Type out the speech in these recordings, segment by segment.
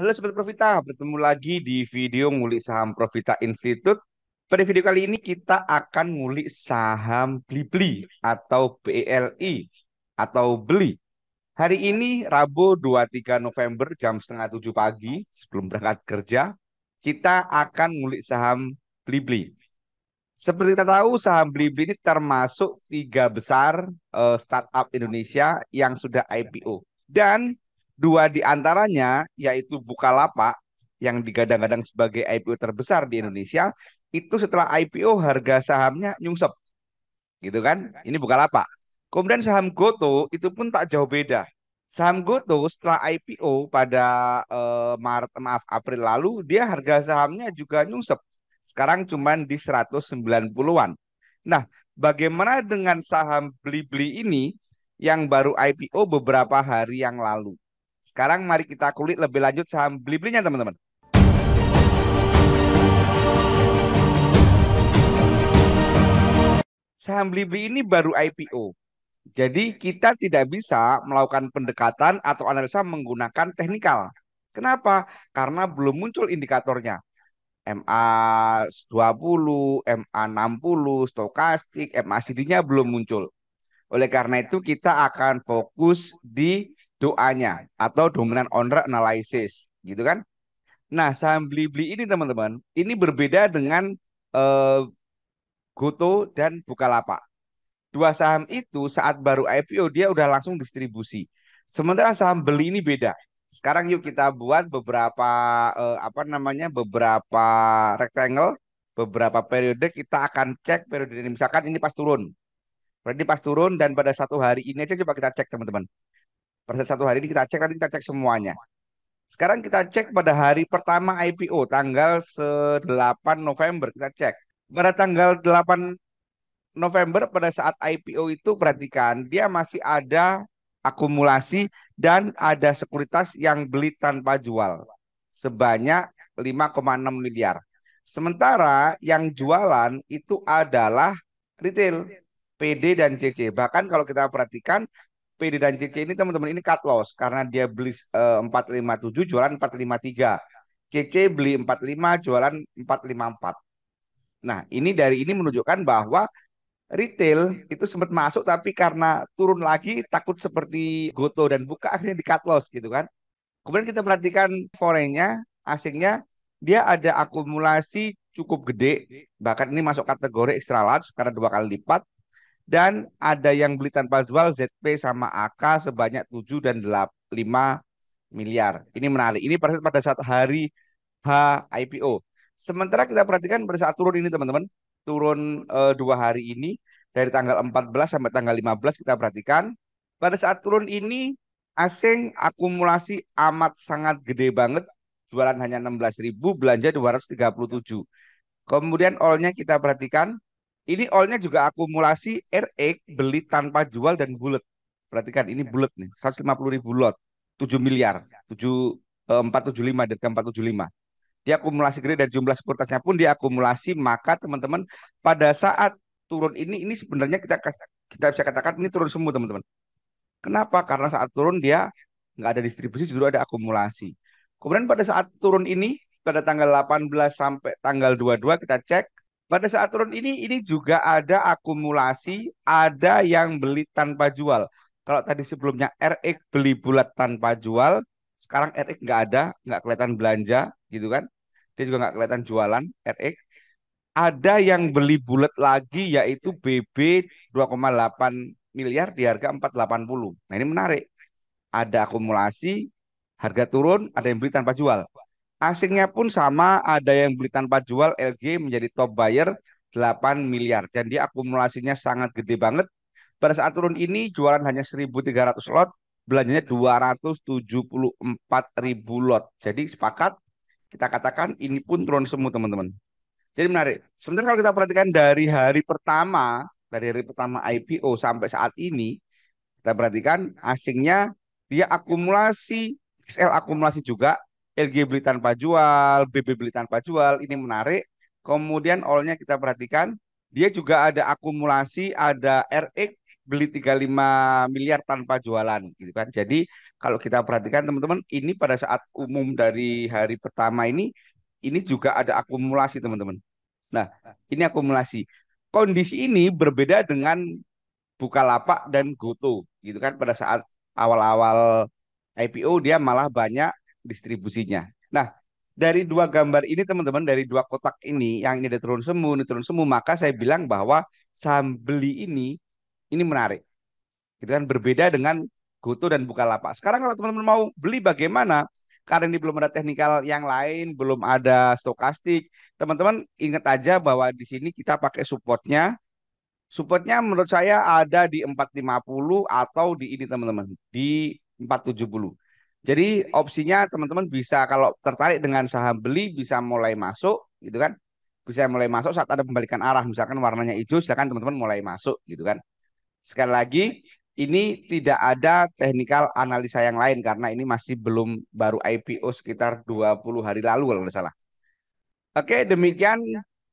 Halo Sobat Profita, bertemu lagi di video ngulik saham Profita Institute. Pada video kali ini kita akan ngulik saham Blibli atau BLI atau Beli. Hari ini Rabu 23 November jam setengah tujuh pagi sebelum berangkat kerja, kita akan ngulik saham Blibli. Seperti kita tahu saham Blibli ini termasuk tiga besar uh, startup Indonesia yang sudah IPO. Dan Dua di antaranya yaitu Bukalapak yang digadang-gadang sebagai IPO terbesar di Indonesia itu setelah IPO harga sahamnya nyungsep. Gitu kan? Ini Bukalapak. Kemudian saham Goto itu pun tak jauh beda. Saham Goto setelah IPO pada eh, Maret maaf April lalu dia harga sahamnya juga nyungsep. Sekarang cuma di 190-an. Nah, bagaimana dengan saham Blibli ini yang baru IPO beberapa hari yang lalu? Sekarang mari kita kulik lebih lanjut saham Blibli-nya teman-teman. Saham Blibli ini baru IPO. Jadi kita tidak bisa melakukan pendekatan atau analisa menggunakan teknikal. Kenapa? Karena belum muncul indikatornya. MA 20, MA 60, stokastik, macd nya belum muncul. Oleh karena itu kita akan fokus di doanya atau dominan owner analysis gitu kan. Nah, saham blibli ini teman-teman, ini berbeda dengan eh, Goto dan Bukalapak. Dua saham itu saat baru IPO dia udah langsung distribusi. Sementara saham beli ini beda. Sekarang yuk kita buat beberapa eh, apa namanya? beberapa rectangle, beberapa periode kita akan cek periode ini misalkan ini pas turun. Berarti pas turun dan pada satu hari ini aja coba kita cek teman-teman. Pada satu hari ini kita cek, nanti kita cek semuanya. Sekarang kita cek pada hari pertama IPO, tanggal 8 November, kita cek. Pada tanggal 8 November pada saat IPO itu perhatikan, dia masih ada akumulasi dan ada sekuritas yang beli tanpa jual sebanyak 5,6 miliar. Sementara yang jualan itu adalah retail, PD dan CC. Bahkan kalau kita perhatikan PD dan CC ini teman-teman ini cut loss karena dia beli eh, uh, 457 jualan 453. CC beli 45 jualan 454. Nah, ini dari ini menunjukkan bahwa retail itu sempat masuk tapi karena turun lagi takut seperti Goto dan Buka akhirnya di cut loss gitu kan. Kemudian kita perhatikan foreignnya, asingnya dia ada akumulasi cukup gede, bahkan ini masuk kategori extra large karena dua kali lipat dan ada yang beli tanpa jual ZP sama AK sebanyak 7 dan delapan 5 miliar. Ini menarik. Ini pada saat, pada saat hari H IPO. Sementara kita perhatikan pada saat turun ini teman-teman, turun e, dua hari ini dari tanggal 14 sampai tanggal 15 kita perhatikan pada saat turun ini asing akumulasi amat sangat gede banget jualan hanya 16.000 belanja 237. Kemudian all-nya kita perhatikan ini all-nya juga akumulasi RX beli tanpa jual dan bulat. Perhatikan ini bulat nih, 150 ribu lot, 7 miliar, 7 475 dan 475. Dia akumulasi gede dan jumlah sekuritasnya pun diakumulasi, maka teman-teman pada saat turun ini ini sebenarnya kita kita bisa katakan ini turun semua teman-teman. Kenapa? Karena saat turun dia nggak ada distribusi, justru ada akumulasi. Kemudian pada saat turun ini pada tanggal 18 sampai tanggal 22 kita cek pada saat turun ini, ini juga ada akumulasi, ada yang beli tanpa jual. Kalau tadi sebelumnya RX beli bulat tanpa jual, sekarang RX nggak ada, nggak kelihatan belanja gitu kan. Dia juga nggak kelihatan jualan RX. Ada yang beli bulat lagi yaitu BB 2,8 miliar di harga 480. Nah ini menarik. Ada akumulasi, harga turun, ada yang beli tanpa jual. Asingnya pun sama, ada yang beli tanpa jual, LG menjadi top buyer 8 miliar. Dan dia akumulasinya sangat gede banget. Pada saat turun ini jualan hanya 1.300 lot, belanjanya 274.000 ribu lot. Jadi sepakat kita katakan ini pun turun semua teman-teman. Jadi menarik. Sebenarnya kalau kita perhatikan dari hari pertama, dari hari pertama IPO sampai saat ini, kita perhatikan asingnya dia akumulasi, XL akumulasi juga, LG beli tanpa jual, BB beli tanpa jual, ini menarik. Kemudian all-nya kita perhatikan, dia juga ada akumulasi, ada RX beli 35 miliar tanpa jualan gitu kan. Jadi kalau kita perhatikan teman-teman, ini pada saat umum dari hari pertama ini ini juga ada akumulasi teman-teman. Nah, ini akumulasi. Kondisi ini berbeda dengan Bukalapak dan Goto gitu kan pada saat awal-awal IPO dia malah banyak distribusinya. Nah, dari dua gambar ini teman-teman dari dua kotak ini yang ini ada turun semu, ini turun semu, maka saya bilang bahwa saham beli ini ini menarik. Itu kan berbeda dengan Goto dan Bukalapak. Sekarang kalau teman-teman mau beli bagaimana? Karena ini belum ada teknikal yang lain, belum ada stokastik. Teman-teman ingat aja bahwa di sini kita pakai supportnya. Supportnya menurut saya ada di 450 atau di ini teman-teman, di 470. Jadi opsinya teman-teman bisa kalau tertarik dengan saham beli bisa mulai masuk gitu kan. Bisa mulai masuk saat ada pembalikan arah misalkan warnanya hijau silakan teman-teman mulai masuk gitu kan. Sekali lagi ini tidak ada teknikal analisa yang lain karena ini masih belum baru IPO sekitar 20 hari lalu kalau tidak salah. Oke, demikian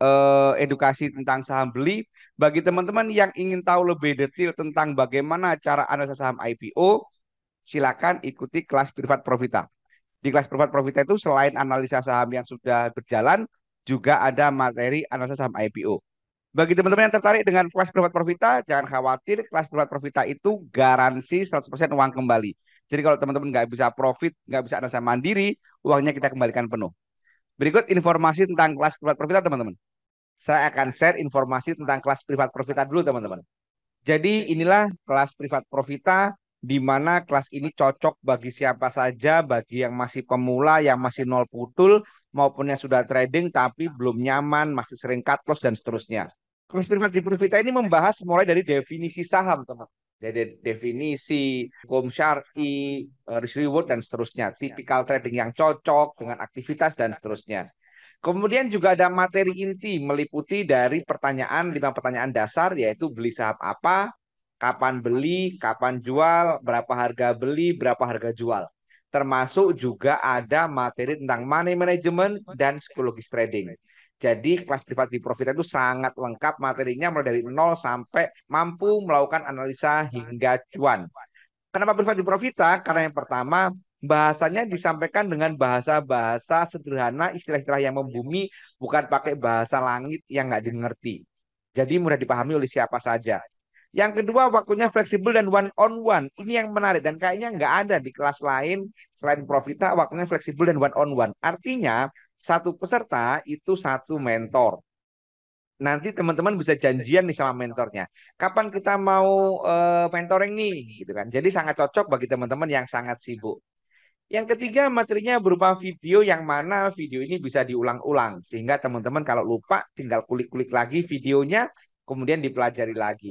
eh, edukasi tentang saham beli. Bagi teman-teman yang ingin tahu lebih detail tentang bagaimana cara analisa saham IPO, silakan ikuti kelas privat Profita. Di kelas privat Profita itu selain analisa saham yang sudah berjalan, juga ada materi analisa saham IPO. Bagi teman-teman yang tertarik dengan kelas privat Profita, jangan khawatir, kelas privat Profita itu garansi 100% uang kembali. Jadi kalau teman-teman nggak bisa profit, nggak bisa analisa mandiri, uangnya kita kembalikan penuh. Berikut informasi tentang kelas privat Profita, teman-teman. Saya akan share informasi tentang kelas privat Profita dulu, teman-teman. Jadi inilah kelas privat Profita di mana kelas ini cocok bagi siapa saja, bagi yang masih pemula, yang masih nol putul, maupun yang sudah trading tapi belum nyaman, masih sering cut loss dan seterusnya. Kelas privat di Profita ini membahas mulai dari definisi saham, teman. Jadi definisi, hukum syari, eh, risk reward, dan seterusnya. Tipikal trading yang cocok dengan aktivitas dan seterusnya. Kemudian juga ada materi inti meliputi dari pertanyaan, lima pertanyaan dasar yaitu beli saham apa, kapan beli, kapan jual, berapa harga beli, berapa harga jual. Termasuk juga ada materi tentang money management dan psikologis trading. Jadi kelas privat di Profit itu sangat lengkap materinya mulai dari nol sampai mampu melakukan analisa hingga cuan. Kenapa privat di Profita? Karena yang pertama bahasanya disampaikan dengan bahasa-bahasa sederhana, istilah-istilah yang membumi, bukan pakai bahasa langit yang nggak dimengerti. Jadi mudah dipahami oleh siapa saja. Yang kedua waktunya fleksibel dan one on one. Ini yang menarik dan kayaknya nggak ada di kelas lain selain Profita waktunya fleksibel dan one on one. Artinya satu peserta itu satu mentor. Nanti teman-teman bisa janjian nih sama mentornya. Kapan kita mau uh, mentoring nih, gitu kan? Jadi sangat cocok bagi teman-teman yang sangat sibuk. Yang ketiga materinya berupa video yang mana video ini bisa diulang-ulang sehingga teman-teman kalau lupa tinggal kulik-kulik lagi videonya kemudian dipelajari lagi.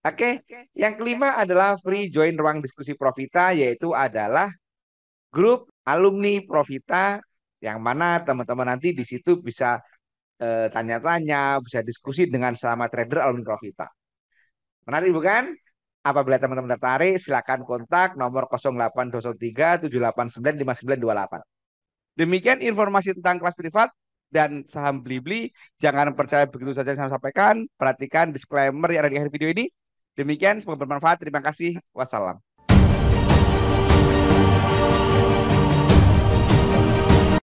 Oke, okay. yang kelima adalah free join ruang diskusi Profita yaitu adalah grup alumni Profita yang mana teman-teman nanti di situ bisa eh, tanya-tanya, bisa diskusi dengan sama trader alumni Profita. Menarik bukan? Apabila teman-teman tertarik, silakan kontak nomor 0823 789 5928. Demikian informasi tentang kelas privat dan saham Blibli. Jangan percaya begitu saja yang saya sampaikan. Perhatikan disclaimer yang ada di akhir video ini. Demikian semoga bermanfaat. Terima kasih. Wassalam.